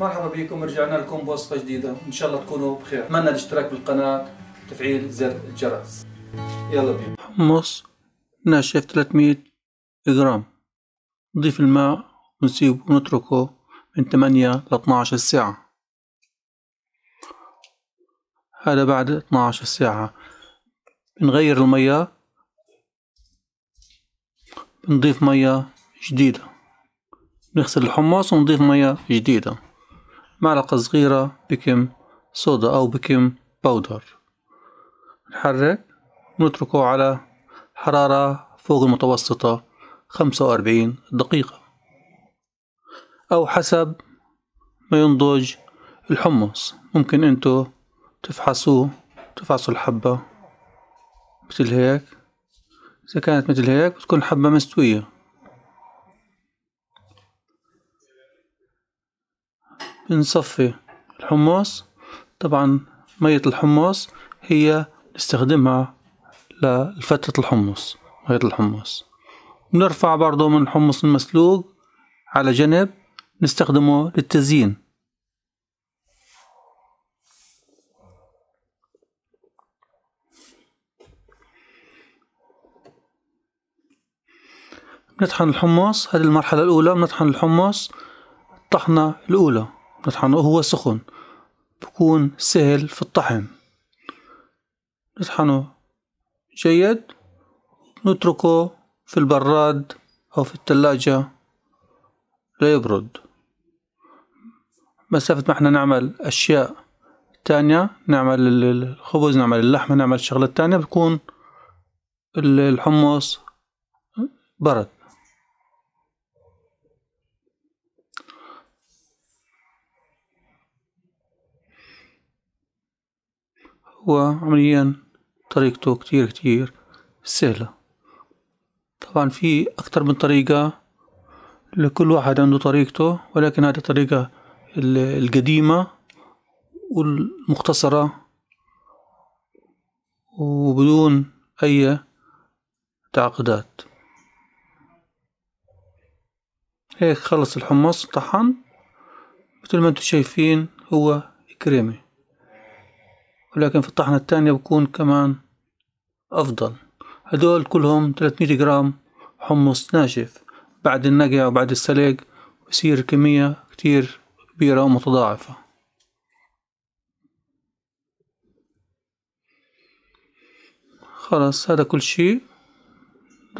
مرحبا بكم رجعنا لكم بوصفة جديدة إن شاء الله تكونوا بخير أتمنى الاشتراك بالقناة وتفعيل زر الجرس يلا بينا حمص ناشف 300 جرام نضيف الماء ونسيبه ونتركه من 8 ل 12 ساعة هذا بعد 12 ساعة بنغير المية بنضيف مية جديدة نغسل الحمص ونضيف مية جديدة معلقة صغيرة بيكنج صودا أو بيكنج باودر نحرك ونتركه على حرارة فوق المتوسطة خمسة وأربعين دقيقة أو حسب ما ينضج الحمص ممكن أنتو تفحصوه تفحصوا الحبة مثل هيك إذا كانت مثل هيك بتكون الحبة مستوية بنصفي الحمص طبعا مية الحمص هي نستخدمها لفترة الحمص مية الحمص بنرفع برضو من الحمص المسلوق على جنب نستخدمه للتزيين نطحن الحمص هذه المرحلة الأولى بنطحن الحمص الطحنة الأولى نطحنه هو سخن بكون سهل في الطحن نطحنه جيد نتركه في البراد أو في الثلاجة ليبرد مسافة ما احنا نعمل أشياء تانية نعمل الخبز نعمل اللحمة نعمل شغلات تانية بكون الحمص برد وعمليا طريقته كتير كتير سهلة طبعا في أكتر من طريقة لكل واحد عنده طريقته ولكن هذه الطريقة القديمة والمختصرة وبدون أي تعقيدات هيك خلص الحمص طحن مثل ما انتم شايفين هو كريمي ولكن في الطحنة الثانية بكون كمان أفضل هدول كلهم 300 جرام حمص ناشف بعد النقع وبعد السلق بصير كمية كتير كبيرة ومتضاعفة خلاص هذا كل شيء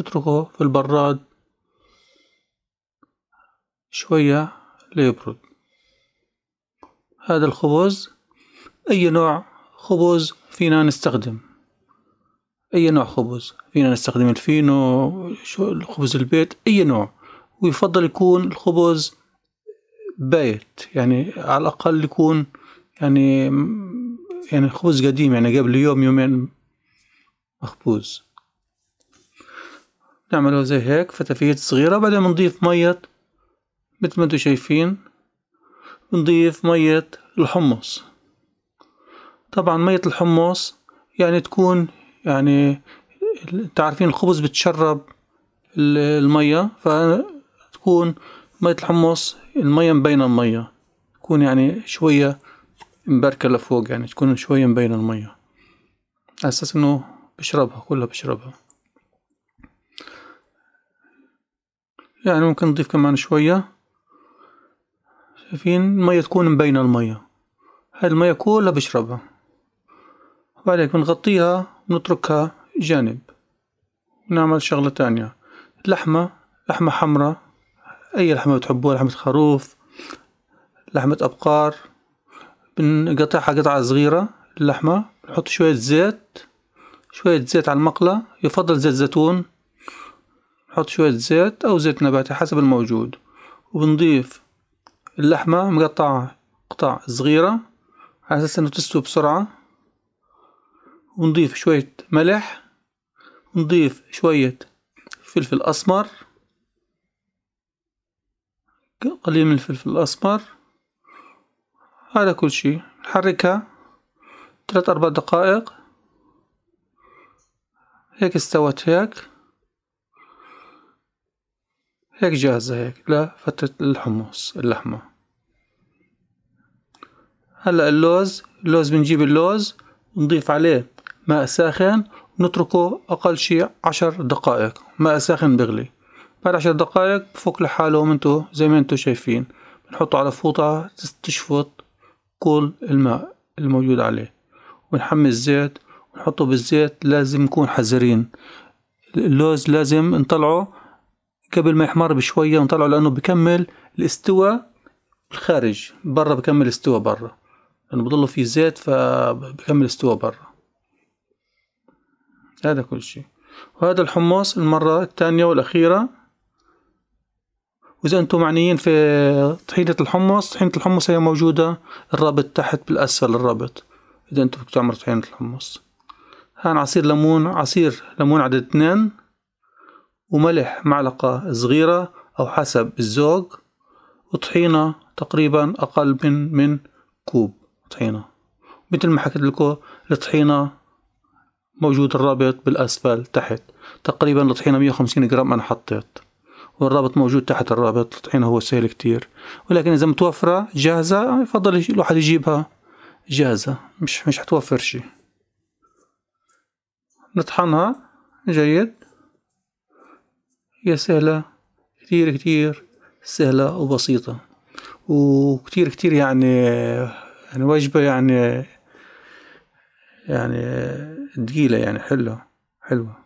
نتركه في البراد شوية ليبرد هذا الخبز أي نوع خبز فينا نستخدم أي نوع خبز فينا نستخدم الفينو شو خبز البيت أي نوع ويفضل يكون الخبز بايت يعني على الأقل يكون يعني يعني خبز قديم يعني قبل يوم يومين مخبوز نعمله زي هيك فتفيات صغيرة بعدين بنضيف مية مثل ما انتو شايفين بنضيف مية الحمص طبعا مية الحمص يعني تكون يعني تعرفين الخبز بتشرب المية فتكون مية الحمص المية مبينة المية تكون يعني شوية مبركة لفوق يعني تكون شوية مبينة المية على أساس إنه بشربها كلها بشربها يعني ممكن نضيف كمان شوية شايفين المية تكون مبينة المية هاي المية كلها بشربها هيك بنغطيها ونتركها جانب نعمل شغلة تانية لحمة لحمة حمراء أي لحمة بتحبوها لحمة خروف لحمة أبقار بنقطعها قطعة صغيرة اللحمة نحط شوية زيت شوية زيت على المقلة يفضل زيت زيتون نحط شوية زيت أو زيت نباتي حسب الموجود وبنضيف اللحمة مقطعة قطع صغيرة على أساس أنه تستوي بسرعة ونضيف شوية ملح ونضيف شوية فلفل أسمر قليل من الفلفل الأسمر هذا كل شيء نحركها ثلاث أربع دقائق هيك استوت هيك هيك جاهزة هيك لفترة الحمص اللحمة هلا اللوز اللوز بنجيب اللوز ونضيف عليه ماء ساخن نتركه أقل شيء عشر دقائق ماء ساخن بغلي بعد عشر دقائق بفك لحاله منتو زي ما انتو شايفين بنحطه على فوطة تشفط كل الماء الموجود عليه ونحمي الزيت ونحطه بالزيت لازم نكون حذرين اللوز لازم نطلعه قبل ما يحمر بشوية نطلعه لأنه بكمل الاستوى الخارج برا بكمل استوى برا لأنه يعني بضله في زيت فبكمل استوى برا هذا كل شيء وهذا الحمص المرة الثانية والأخيرة وإذا أنتم معنيين في طحينة الحمص طحينة الحمص هي موجودة الرابط تحت بالأسفل الرابط إذا أنتم بتعملوا طحينة الحمص هان عصير ليمون عصير ليمون عدد اثنين وملح معلقة صغيرة أو حسب الذوق وطحينة تقريبا أقل من من كوب طحينة مثل ما حكيت لكم الطحينة موجود الرابط بالأسفل تحت تقريبا الطحينة 150 جرام أنا حطيت والرابط موجود تحت الرابط الطحينة هو سهل كتير ولكن إذا متوفرة جاهزة يفضل الواحد يجيبها جاهزة مش مش حتوفر شي نطحنها جيد هي سهلة كتير كتير سهلة وبسيطة وكتير كتير يعني يعني وجبة يعني يعني تقيلة يعني حلوة حلوة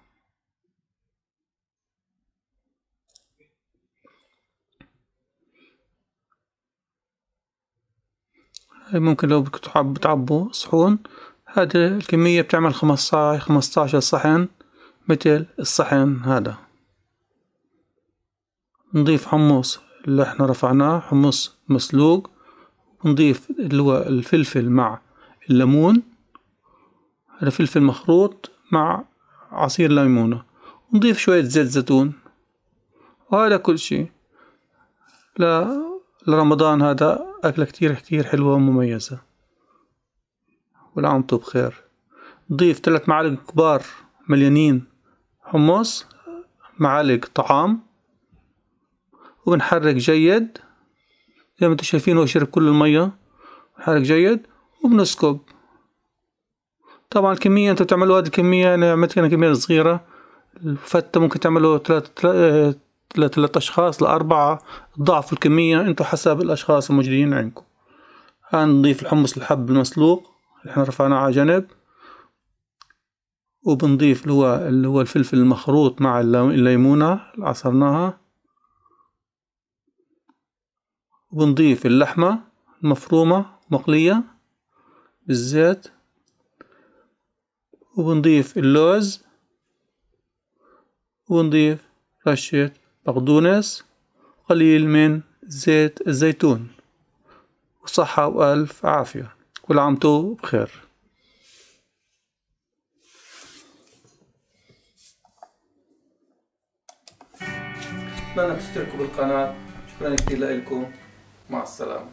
ممكن لو بتحب تعبوا صحون هذه الكمية بتعمل خمسة خمستاشر صحن مثل الصحن هذا نضيف حمص اللي احنا رفعناه حمص مسلوق نضيف اللي هو الفلفل مع الليمون فلفل مخروط مع عصير ليمونة نضيف شوية زيت زيتون وهذا كل شيء لا لرمضان هذا أكلة كتير كتير حلوة ومميزة والعام بخير طيب ضيف ثلاث معالق كبار مليانين حمص معالق طعام وبنحرك جيد زي ما انتم شايفين هو شرب كل المية حرك جيد وبنسكب طبعا الكمية انتوا بتعملوا هذه الكمية انا عملت هنا كمية يعني صغيرة الفتة ممكن تعملوا ثلاثة لثلاثة أشخاص لأربعة ضعف الكمية انتو حسب الأشخاص الموجودين عندكم هنضيف الحمص الحب المسلوق اللي احنا رفعناه على جنب وبنضيف اللي هو اللي هو الفلفل المخروط مع الليمونة اللي عصرناها وبنضيف اللحمة المفرومة مقلية بالزيت وبنضيف اللوز ونضيف رشة بقدونس قليل من زيت الزيتون وصحة وألف عافية كل عام بخير أتمنى تشتركوا بالقناة شكرا كثير لكم مع السلامة